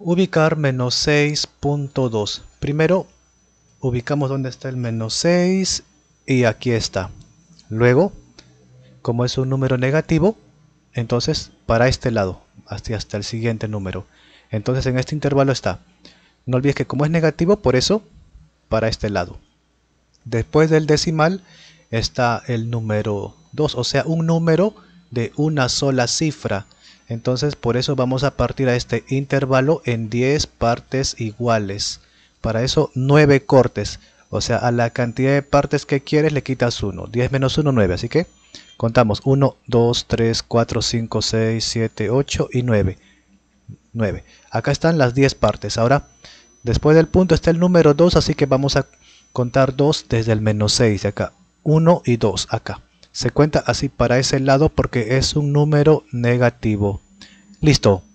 ubicar menos 6.2 primero ubicamos donde está el menos 6 y aquí está luego como es un número negativo entonces para este lado hasta, hasta el siguiente número entonces en este intervalo está no olvides que como es negativo por eso para este lado después del decimal está el número 2 o sea un número de una sola cifra entonces por eso vamos a partir a este intervalo en 10 partes iguales. Para eso 9 cortes. O sea, a la cantidad de partes que quieres le quitas 1. 10 menos 1, 9. Así que contamos 1, 2, 3, 4, 5, 6, 7, 8 y 9. 9. Acá están las 10 partes. Ahora, después del punto está el número 2, así que vamos a contar 2 desde el menos 6 de acá. 1 y 2 acá. Se cuenta así para ese lado porque es un número negativo. Listo,